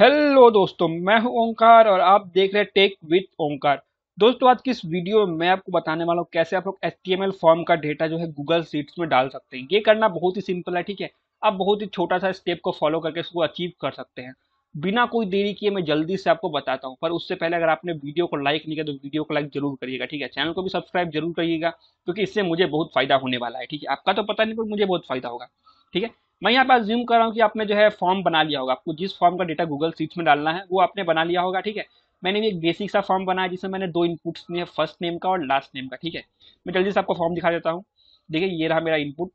hello दोस्तों मैं हूं ओंकार और आप देख रहे हैं टेक विथ ओंकार दोस्तों आज की इस वीडियो में मैं आपको बताने वाला हूं कैसे आप लोग एच फॉर्म का डेटा जो है गूगल सीट्स में डाल सकते हैं ये करना बहुत ही सिंपल है ठीक है आप बहुत ही छोटा सा स्टेप को फॉलो करके इसको अचीव कर सकते हैं बिना कोई देरी किए मैं जल्दी से आपको बताता हूँ पर उससे पहले अगर आपने वीडियो को लाइक नहीं किया तो वीडियो को लाइक जरूर करिएगा ठीक है चैनल को भी सब्सक्राइब जरूर करिएगा क्योंकि इससे मुझे बहुत फायदा होने वाला है ठीक है आपका तो पता नहीं पर मुझे बहुत फायदा होगा ठीक है मैं यहाँ पर ज्यूम कर रहा हूँ कि आपने जो है फॉर्म बना लिया होगा आपको जिस फॉर्म का डेटा गूगल सीट्स में डालना है वो आपने बना लिया होगा ठीक है मैंने भी एक बेसिक सा फॉर्म बनाया जिसमें मैंने दो इनपुट्स दिए फर्स्ट नेम का और लास्ट नेम का ठीक है मैं जल्दी से आपको फॉर्म दिखा देता हूँ देखिए ये रहा मेरा इनपुट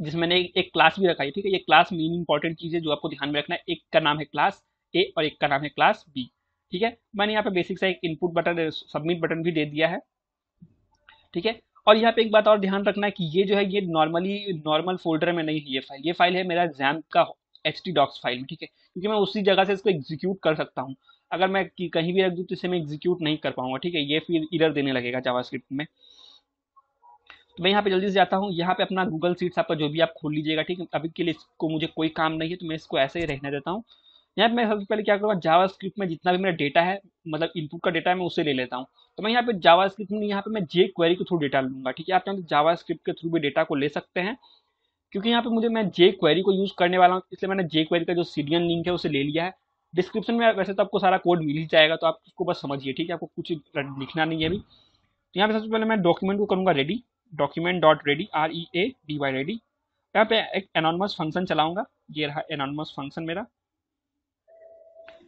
जिसमें मैंने एक क्लास भी रखा है ठीक है ये क्लास मेन इंपॉर्टेंट चीज़ है जो आपको ध्यान में रखना है एक का नाम है क्लास ए और एक का नाम है क्लास बी ठीक है मैंने यहाँ पे बेसिक सा एक इनपुट बटन सबमिट बटन भी दे दिया है ठीक है और यहाँ पे एक बात और ध्यान रखना है कि ये जो है ये नॉर्मली नॉर्मल फोल्डर में नहीं है ये फाइल ये फाइल है मेरा एग्जाम का एच टी डॉक्स फाइल ठीक है क्योंकि मैं उसी जगह से इसको एग्जीक्यूट कर सकता हूँ अगर मैं कहीं भी रख दूँ तो इसे मैं एग्जीक्यूट नहीं कर पाऊंगा ठीक है ये फिर इधर देने लगेगा स्क्रिप्ट में तो मैं यहाँ पे जल्दी से जाता हूँ यहाँ पे अपना गूगल सीट्स आपका जो भी आप खोल लीजिएगा ठीक है अभी के लिए इसको मुझे कोई काम नहीं है तो मैं इसको ऐसे ही रहने देता हूँ यहाँ पे मैं सबसे पहले क्या करूँगा जावा स्क्रिप्ट में जितना भी मेरा डेटा है मतलब इनपुट का डेटा है मैं उसे ले लेता हूँ तो मैं यहाँ पे जावा स्क्रिप्ट में यहाँ पे मैं जे क्वेरी के थ्रू डेटा लूँगा ठीक है आप चाहते जावा स्क्रिप्ट के थ्रू भी डेटा को ले सकते हैं क्योंकि यहाँ पे मुझे मैं जे क्वेरी को यूज़ करने वाला हूँ इसलिए मैंने जे क्वेरी का जो सीडियन लिंक है उसे ले लिया है डिस्क्रिप्शन में वैसे तो आपको सारा कोड मिल ही जाएगा तो आप उसको बस समझिए ठीक है आपको कुछ लिखना नहीं है अभी तो यहाँ पे सबसे पहले मैं डॉक्यूमेंट को करूँगा ready document dot ready R E A D Y ready यहाँ पे एक एनॉनमस फंक्शन चलाऊँगा ये रहा एनॉनमस फंक्शन मेरा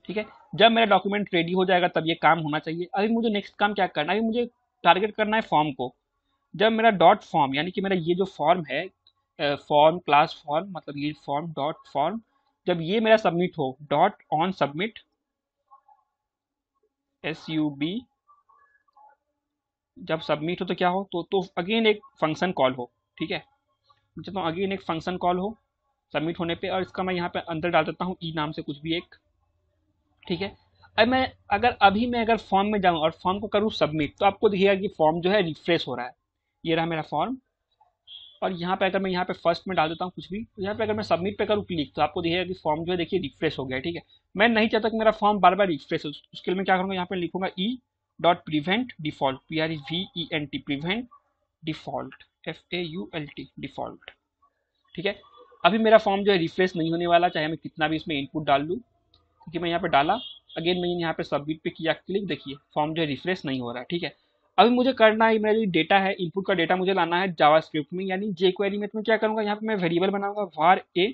ठीक है जब मेरा डॉक्यूमेंट रेडी हो जाएगा तब ये काम होना चाहिए अभी मुझे नेक्स्ट काम क्या करना है अभी मुझे टारगेट करना है फॉर्म को जब मेरा डॉट फॉर्म यानी कि मेरा ये जो फॉर्म है फॉर्म क्लास फॉर्म मतलब ये फॉर्म डॉट फॉर्म जब ये मेरा सबमिट हो dot on submit S U B जब सबमिट हो तो क्या हो तो तो अगेन एक फंक्शन कॉल हो ठीक है अगेन एक फंक्शन कॉल हो सबमिट होने पे और इसका मैं यहाँ पे अंदर डाल देता हूँ ई e नाम से कुछ भी एक ठीक है अब मैं अगर अभी मैं अगर फॉर्म में जाऊँ और फॉर्म को करूँ सबमिट तो आपको दिखेगा कि फॉर्म जो है रिफ्रेश हो रहा है ये रहा मेरा फॉर्म और यहाँ पे अगर मैं यहाँ पे फर्स्ट में डाल देता हूँ कुछ भी तो यहाँ पे अगर मैं सबमिट पे करूँ क्लिक तो आपको दिखेगा कि फॉर्म जो है देखिए रिफ्रेश हो गया ठीक है मैं नहीं चाहता कि मेरा फॉर्म बार बार रिफ्रेश हो उसके लिए मैं क्या करूँगा यहाँ पे लिखूंगा E dot prevent default P R V E N T prevent default F A U L T default ठीक है अभी मेरा फॉर्म जो है रिफ्रेश नहीं होने वाला चाहे मैं कितना भी इसमें इनपुट डाल लूँ क्योंकि मैं यहाँ पे डाला अगेन मैंने यहाँ पे सबमिट पे किया क्लिक देखिए फॉर्म जो है रिफ्रेश नहीं हो रहा है ठीक है अभी मुझे करना है मेरा जो डेटा है इनपुट का डेटा मुझे लाना है जावा स्क्रिप्ट में यानी जे क्वेरी में तो मैं क्या करूँगा यहाँ पे मैं वेरिएबल बनाऊंगा वार ए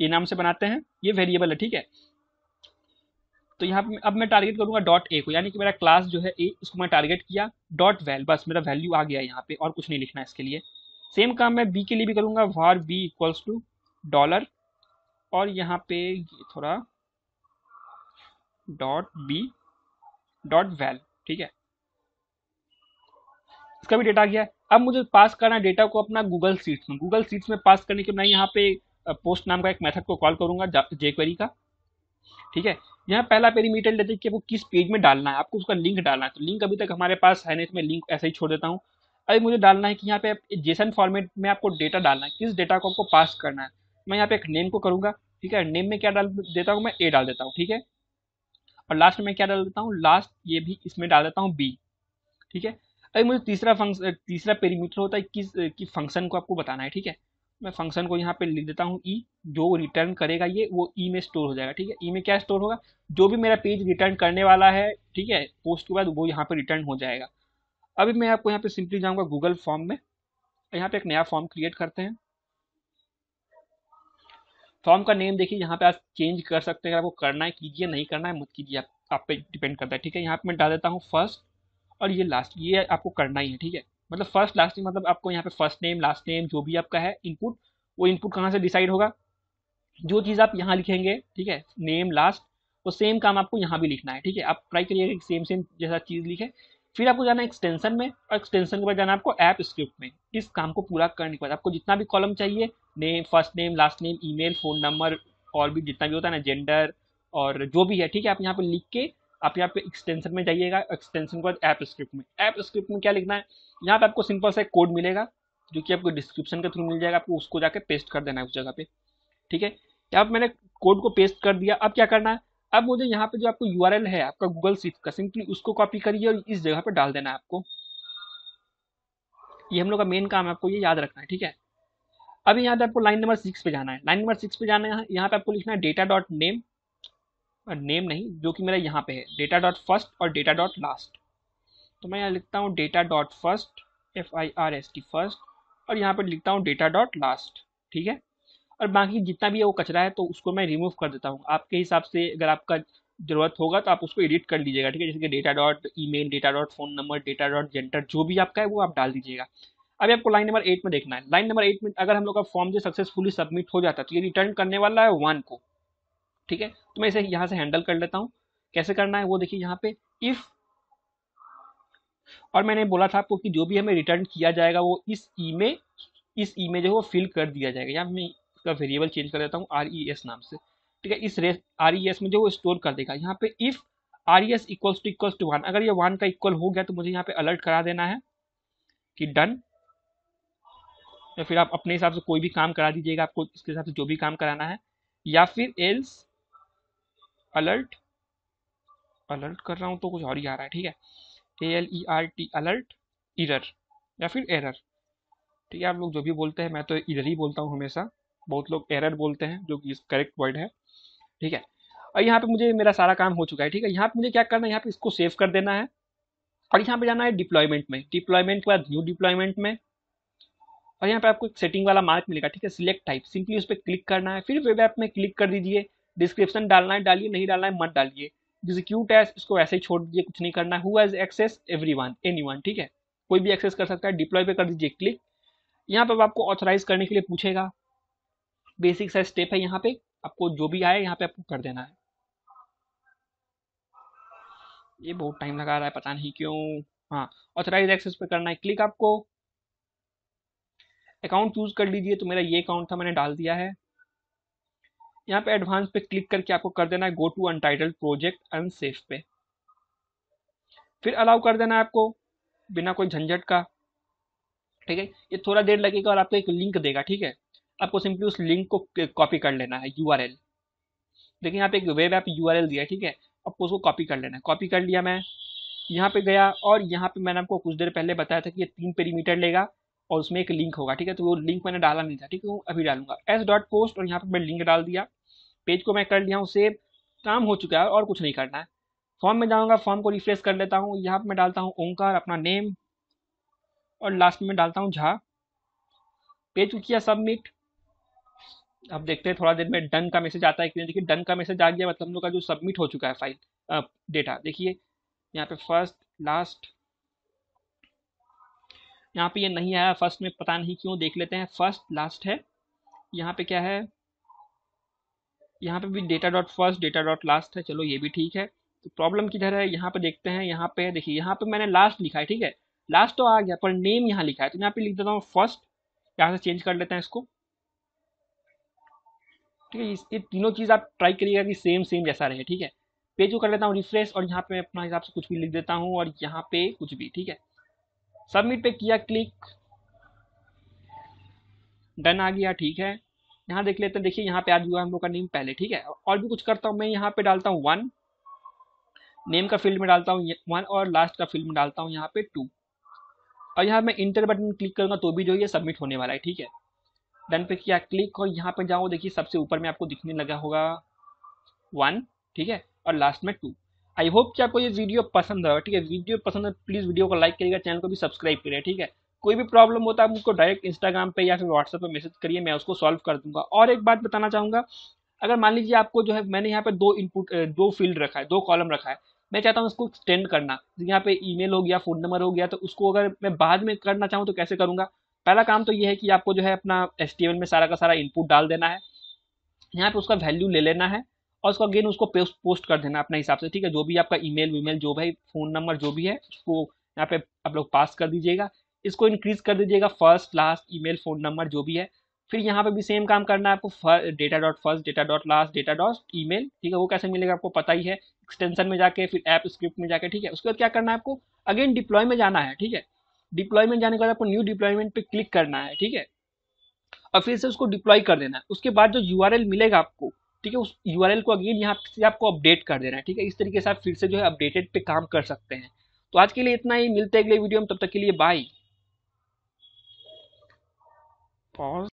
ए नाम से बनाते हैं ये वेरिएबल है ठीक है तो यहाँ पे अब मैं टारगेट करूंगा डॉट ए को यानी कि मेरा क्लास जो है ए उसको मैं टारगेट किया डॉट वैल बस मेरा वैल्यू आ गया यहाँ पे और कुछ नहीं लिखना है इसके लिए सेम काम मैं बी के लिए भी करूंगा var b equals to dollar और यहाँ पे थोड़ा डॉट बी डॉट वेल ठीक है इसका भी डेटा आ गया अब मुझे पास करना डेटा को अपना गूगल सीट्स में गूगल सीट्स में पास करने के मैं यहाँ पे पोस्ट नाम का एक मेथड को कॉल करूंगा जेक्वेरी का ठीक है यहाँ पहला पेरीमीटर लेते हैं कि वो किस पेज में डालना है आपको उसका लिंक डालना है तो लिंक अभी तक हमारे पास है नहीं इसमें तो लिंक ऐसे ही छोड़ देता हूँ अभी मुझे डालना है कि यहाँ पे जेसन फॉर्मेट में आपको डेटा डालना है किस डेटा को आपको पास करना है मैं यहाँ पे एक नेम को करूँगा ठीक है नेम में क्या डाल देता हूँ मैं ए डाल देता हूँ ठीक है और लास्ट में क्या डाल देता हूँ लास्ट ये भी इसमें डाल देता हूँ बी ठीक है अभी मुझे तीसरा फंक्शन तीसरा पेरीमीटर होता है किस कि फंक्शन को आपको बताना है ठीक है मैं फंक्शन को यहाँ पे लिख देता हूँ ई e, जो रिटर्न करेगा ये वो ई e में स्टोर हो जाएगा ठीक है ई e में क्या स्टोर होगा जो भी मेरा पेज रिटर्न करने वाला है ठीक है पोस्ट के बाद वो यहाँ पे रिटर्न हो जाएगा अभी मैं आपको यहाँ पे सिंपली जाऊँगा गूगल फॉर्म में यहाँ पे एक नया फॉर्म क्रिएट करते हैं फॉर्म तो का नेम देखिए यहाँ पे आप चेंज कर सकते हैं अगर आपको करना है कीजिए नहीं करना है मत कीजिए आप आप पे डिपेंड करता है ठीक है यहाँ पे मैं डाल देता हूँ फर्स्ट और ये लास्ट ये आपको करना ही है ठीक है मतलब फर्स्ट लास्ट नेम मतलब आपको यहाँ पे फर्स्ट नेम लास्ट नेम जो भी आपका है इनपुट वो इनपुट कहाँ से डिसाइड होगा जो चीज़ आप यहाँ लिखेंगे ठीक है नेम लास्ट वो सेम काम आपको यहाँ भी लिखना है ठीक है आप ट्राई करिएगा सेम सेम जैसा चीज़ लिखे फिर आपको जाना एक्सटेंशन में और एक्सटेंशन के बाद जाना आपको ऐप स्क्रिप्ट में इस काम को पूरा करने के बाद आपको जितना भी कॉलम चाहिए name first name last name email phone number और भी जितना भी होता है ना जेंडर और जो भी है ठीक है आप यहाँ पर लिख के आप यहाँ पे एक्सटेंशन में जाइएगा एक्सटेंशन के बाद ऐप स्क्रिप्ट में ऐप स्क्रिप्ट में क्या लिखना है यहाँ पे आपको सिंपल सा कोड मिलेगा जो कि आपको डिस्क्रिप्शन के थ्रू मिल जाएगा आपको उसको जाके पेस्ट कर देना है उस जगह पे ठीक है यहाँ पर मैंने कोड को पेस्ट कर दिया अब क्या करना है अब मुझे यहाँ पे जो आपको यू है आपका गूगल सीट का सिंपली उसको कॉपी करिए और इस जगह पर डाल देना है आपको ये हम लोग का मेन काम है आपको ये याद रखना है ठीक है अभी यहाँ पे आपको लाइन नंबर सिक्स पे जाना है लाइन नंबर सिक्स पे जाना है यहाँ पे आपको लिखना है डेटा डॉट नेम नेम नहीं जो कि मेरा यहाँ पे है डेटा डॉट फर्स्ट और डेटा डॉट लास्ट तो मैं यहाँ लिखता हूँ data dot first F I R S T first और यहाँ पर लिखता हूँ डेटा डॉट लास्ट ठीक है और बाकी जितना भी है वो कचरा है तो उसको मैं रिमूव कर देता हूँ आपके हिसाब से अगर आपका जरूरत होगा तो आप उसको एडिट कर लीजिएगा ठीक है जैसे कि data dot mail data dot phone number data dot gender जो भी आपका है वो आप डाल दीजिएगा अभी आपको लाइन नंबर एट में देखना है लाइन नंबर एट में अगर हम लोग का फॉर्म जो सक्सेसफुली सबमिट हो जाता है तो ये रिटर्न करने वाला है वन को ठीक है तो मैं इसे यहाँ से हैंडल कर लेता हूँ कैसे करना है वो देखिए यहाँ पे इफ़ और मैंने बोला था आपको कि जो भी हमें रिटर्न किया जाएगा वो इस ई में इस ई में जो है वो फिल कर दिया जाएगा या उसका वेरिएबल चेंज कर देता हूँ आर ई एस नाम से ठीक है इस रेस आर ई एस में जो वो स्टोर कर देगा यहाँ पे if R E S equals to equals to one अगर ये वन का इक्वल हो गया तो मुझे यहाँ पे अलर्ट करा देना है कि डन या फिर आप अपने हिसाब से कोई भी काम करा दीजिएगा आपको इसके हिसाब से जो भी काम कराना है या फिर एल्स अलर्ट अलर्ट कर रहा हूँ तो कुछ और ही आ रहा है ठीक है A L E R T alert error या फिर एरर ठीक है आप लोग जो भी बोलते हैं मैं तो इधर ही बोलता हूँ हमेशा बहुत लोग एरर बोलते हैं जो कि करेक्ट वर्ड है ठीक है और यहाँ पे मुझे मेरा सारा काम हो चुका है ठीक है यहाँ पे मुझे क्या करना है यहाँ पे इसको सेव कर देना है और यहाँ पे जाना है डिप्लॉयमेंट में डिप्लॉयमेंट के बाद न्यू डिप्लॉयमेंट में और यहाँ पे आपको एक सेटिंग वाला मार्क मिलेगा ठीक है सिलेक्ट टाइप सिंपली उस पर क्लिक करना है फिर वेब ऐप में क्लिक कर दीजिए डिस्क्रिप्शन डालना है डालिए नहीं डालना है मत डालिए क्यू एस इसको ऐसे ही छोड़ दीजिए कुछ नहीं करना है who has access everyone anyone ठीक है कोई भी एक्सेस कर सकता है डिप्लॉय पे कर दीजिए क्लिक यहाँ पे आपको ऑथराइज करने के लिए पूछेगा बेसिक सा स्टेप है यहाँ पे आपको जो भी आए यहाँ पे आपको कर देना है ये बहुत टाइम लगा रहा है पता नहीं क्यों हाँ ऑथराइज एक्सेस पे करना है क्लिक आपको अकाउंट चूज कर लीजिए तो मेरा ये अकाउंट था मैंने डाल दिया है यहाँ पे एडवांस पे क्लिक करके आपको कर देना है go to untitled project unsafe पे फिर अलाउ कर देना है आपको बिना कोई झंझट का ठीक है ये थोड़ा देर लगेगा और आपको एक लिंक देगा ठीक है आपको सिंपली उस लिंक को कॉपी कर लेना है यू देखिए यहाँ पे एक वेब ऐप यू दिया है ठीक है आपको उसको कॉपी कर लेना है कॉपी कर लिया मैं यहाँ पे गया और यहाँ पे मैंने आपको कुछ देर पहले बताया था कि ये तीन पेरीमीटर लेगा और उसमें एक लिंक होगा ठीक है तो वो लिंक मैंने डाला नहीं था ठीक है वो अभी डालूंगा एस डॉट पोस्ट और यहाँ पे मैं लिंक डाल दिया पेज को मैं कर लिया हूँ सेव काम हो चुका है और कुछ नहीं करना है फॉर्म में जाऊँगा फॉर्म को रिफ्रेश कर लेता हूँ यहाँ पर मैं डालता हूँ ओंकार अपना नेम और लास्ट में डालता हूँ झा पेज को किया सबमिट अब देखते हैं थोड़ा देर में डन का मैसेज आता है कि देखिए डन का मैसेज आ गया मतलब हम लोग का जो सबमिट हो चुका है फाइल डेटा देखिए यहाँ पे फर्स्ट लास्ट यहाँ पे ये यह नहीं आया फर्स्ट में पता नहीं क्यों देख लेते हैं फर्स्ट लास्ट है यहाँ पे क्या है यहाँ पे भी data dot first data dot last है चलो ये भी ठीक है तो प्रॉब्लम किधर है यहाँ पे देखते हैं यहाँ पे देखिए यहाँ पे मैंने लास्ट लिखा है ठीक है लास्ट तो आ गया पर नेम यहाँ लिखा है तो यहाँ पे लिख देता हूँ फर्स्ट यहाँ से चेंज कर लेते हैं इसको ठीक है ये तीनों चीज़ आप ट्राई करिएगा कि सेम सेम जैसा रहे ठीक है पेज को कर लेता हूँ रिफ्रेश और यहाँ पे मैं अपना हिसाब से कुछ भी लिख देता हूँ और यहाँ पे कुछ भी ठीक है सबमिट पे किया क्लिक डन आ गया ठीक है यहाँ देख लेते हैं देखिए यहाँ पे आज हुआ हम लोग का नेम पहले ठीक है और भी कुछ करता हूँ मैं यहाँ पे डालता हूँ वन नेम का फील्ड में डालता हूँ वन और लास्ट का फील्ड में डालता हूँ यहाँ पे टू और यहाँ मैं इंटर बटन क्लिक करूँगा तो भी जो ये सबमिट होने वाला है ठीक है डन पे किया क्लिक और यहाँ पर जाओ देखिए सबसे ऊपर में आपको दिखने लगा होगा वन ठीक है और लास्ट में टू आई होप कि आपको ये वीडियो पसंद है ठीक है वीडियो पसंद है प्लीज़ वीडियो को लाइक करिएगा चैनल को भी सब्सक्राइब करिए ठीक है कोई भी प्रॉब्लम होता है आप उसको डायरेक्ट इंस्टाग्राम पे या फिर व्हाट्सएप पे मैसेज करिए मैं उसको सॉल्व कर दूंगा और एक बात बताना चाहूँगा अगर मान लीजिए आपको जो है मैंने यहाँ पे दो इनपुट दो फील्ड रखा है दो कॉलम रखा है मैं चाहता हूँ उसको एक्सटेंड करना यहाँ पे ई हो गया फ़ोन नंबर हो गया तो उसको अगर मैं बाद में करना चाहूँ तो कैसे करूँगा पहला काम तो ये है कि आपको जो है अपना एस में सारा का सारा इनपुट डाल देना है यहाँ पे उसका वैल्यू ले लेना है और उसको अगेन उसको पोस्ट पोस्ट कर देना अपने हिसाब से ठीक है जो भी आपका ईमेल वीमेल जो भी फ़ोन नंबर जो भी है उसको यहाँ पे आप लोग पास कर दीजिएगा इसको इंक्रीज कर दीजिएगा first last email phone number जो भी है फिर यहाँ पे भी सेम काम करना है आपको data dot first data dot last data dot email ठीक है वो कैसे मिलेगा आपको पता ही है एक्सटेंशन में जाके फिर ऐप स्क्रिप्ट में जाके ठीक है उसके बाद क्या करना है आपको अगेन डिप्लॉय में जाना है ठीक है डिप्लॉयमेंट जाने के बाद आपको न्यू डिप्लॉयमेंट पे क्लिक करना है ठीक है और फिर से उसको डिप्लॉय कर देना है उसके बाद जो यू मिलेगा आपको ठीक है उस यू को अगेन यहाँ से आपको अपडेट कर देना है ठीक है इस तरीके से आप फिर से जो है अपडेटेड पे काम कर सकते हैं तो आज के लिए इतना ही मिलते हैं अगले वीडियो में तब तक के लिए बाय